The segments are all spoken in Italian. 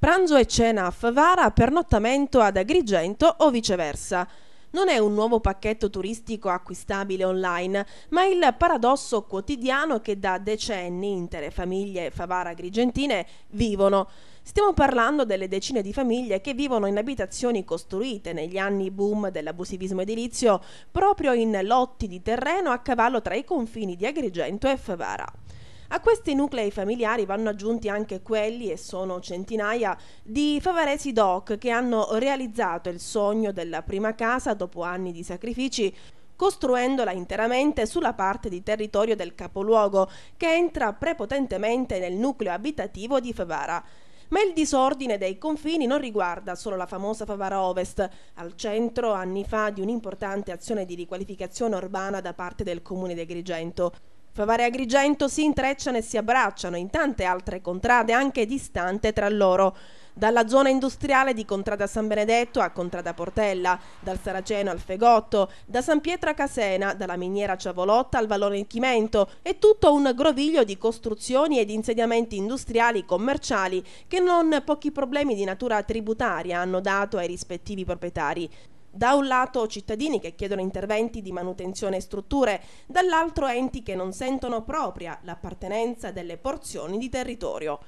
Pranzo e cena a Favara, pernottamento ad Agrigento o viceversa non è un nuovo pacchetto turistico acquistabile online, ma il paradosso quotidiano che da decenni intere famiglie favara-agrigentine vivono. Stiamo parlando delle decine di famiglie che vivono in abitazioni costruite negli anni boom dell'abusivismo edilizio proprio in lotti di terreno a cavallo tra i confini di Agrigento e Favara. A questi nuclei familiari vanno aggiunti anche quelli, e sono centinaia, di favaresi doc che hanno realizzato il sogno della prima casa dopo anni di sacrifici costruendola interamente sulla parte di territorio del capoluogo che entra prepotentemente nel nucleo abitativo di Favara. Ma il disordine dei confini non riguarda solo la famosa Favara Ovest, al centro anni fa di un'importante azione di riqualificazione urbana da parte del comune di Agrigento. Favara e Agrigento si intrecciano e si abbracciano in tante altre contrade anche distante tra loro dalla zona industriale di Contrada San Benedetto a Contrada Portella, dal Saraceno al Fegotto, da San Pietro a Casena, dalla miniera Ciavolotta al Vallone di Chimento e tutto un groviglio di costruzioni ed insediamenti industriali commerciali che non pochi problemi di natura tributaria hanno dato ai rispettivi proprietari. Da un lato cittadini che chiedono interventi di manutenzione e strutture, dall'altro enti che non sentono propria l'appartenenza delle porzioni di territorio.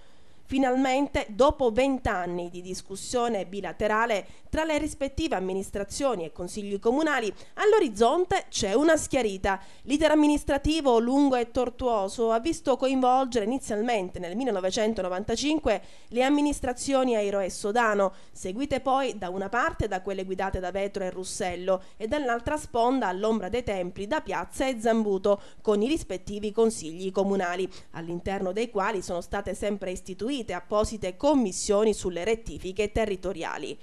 Finalmente, dopo vent'anni di discussione bilaterale tra le rispettive amministrazioni e consigli comunali, all'orizzonte c'è una schiarita. L'iter amministrativo lungo e tortuoso ha visto coinvolgere inizialmente nel 1995 le amministrazioni Airo e Sodano, seguite poi da una parte da quelle guidate da Vetro e Russello e dall'altra sponda all'ombra dei templi da Piazza e Zambuto, con i rispettivi consigli comunali, all'interno dei quali sono state sempre istituite istituite apposite commissioni sulle rettifiche territoriali.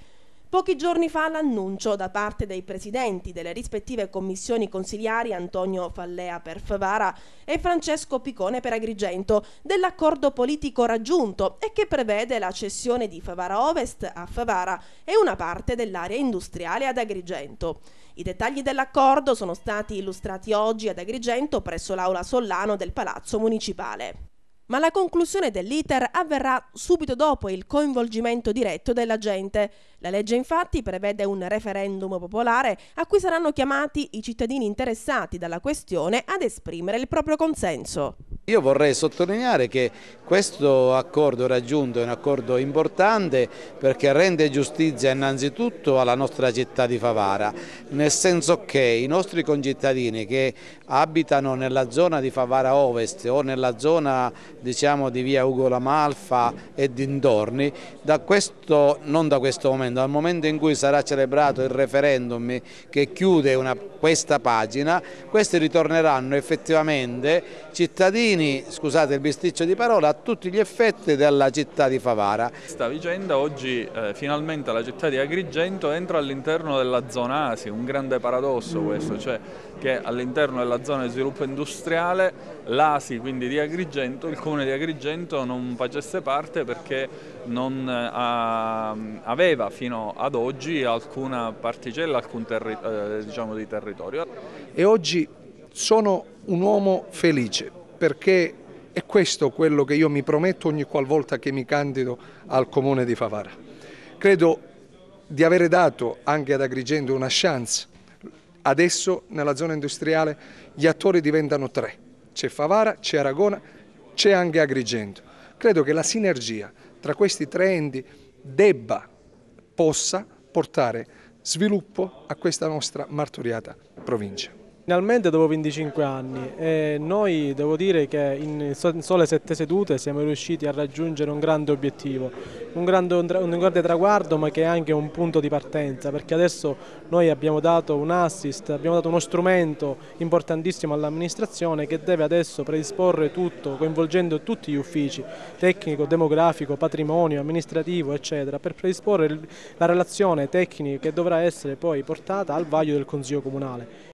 Pochi giorni fa l'annuncio da parte dei presidenti delle rispettive commissioni consigliari Antonio Fallea per Favara e Francesco Picone per Agrigento dell'accordo politico raggiunto e che prevede la cessione di Favara Ovest a Favara e una parte dell'area industriale ad Agrigento. I dettagli dell'accordo sono stati illustrati oggi ad Agrigento presso l'aula Sollano del Palazzo Municipale ma la conclusione dell'iter avverrà subito dopo il coinvolgimento diretto della gente. La legge infatti prevede un referendum popolare a cui saranno chiamati i cittadini interessati dalla questione ad esprimere il proprio consenso. Io vorrei sottolineare che questo accordo raggiunto è un accordo importante perché rende giustizia innanzitutto alla nostra città di Favara, nel senso che i nostri concittadini che abitano nella zona di Favara Ovest o nella zona diciamo, di via Ugo Lamalfa e dintorni, da questo, non da questo momento, dal momento in cui sarà celebrato il referendum che chiude una, questa pagina, questi ritorneranno effettivamente cittadini cittadini, scusate il bisticcio di parola, a tutti gli effetti della città di Favara. Questa vicenda oggi eh, finalmente la città di Agrigento entra all'interno della zona ASI, un grande paradosso questo, cioè che all'interno della zona di sviluppo industriale l'ASI quindi di Agrigento, il comune di Agrigento non facesse parte perché non ha, eh, aveva fino ad oggi alcuna particella, alcun terri, eh, diciamo di territorio. E oggi sono un uomo felice perché è questo quello che io mi prometto ogni qualvolta che mi candido al comune di Favara. Credo di avere dato anche ad Agrigento una chance. Adesso nella zona industriale gli attori diventano tre. C'è Favara, c'è Aragona, c'è anche Agrigento. Credo che la sinergia tra questi tre enti debba, possa portare sviluppo a questa nostra martoriata provincia. Finalmente dopo 25 anni e noi devo dire che in sole sette sedute siamo riusciti a raggiungere un grande obiettivo, un grande, un grande traguardo ma che è anche un punto di partenza perché adesso noi abbiamo dato un assist, abbiamo dato uno strumento importantissimo all'amministrazione che deve adesso predisporre tutto coinvolgendo tutti gli uffici tecnico, demografico, patrimonio, amministrativo eccetera per predisporre la relazione tecnica che dovrà essere poi portata al vaglio del Consiglio Comunale.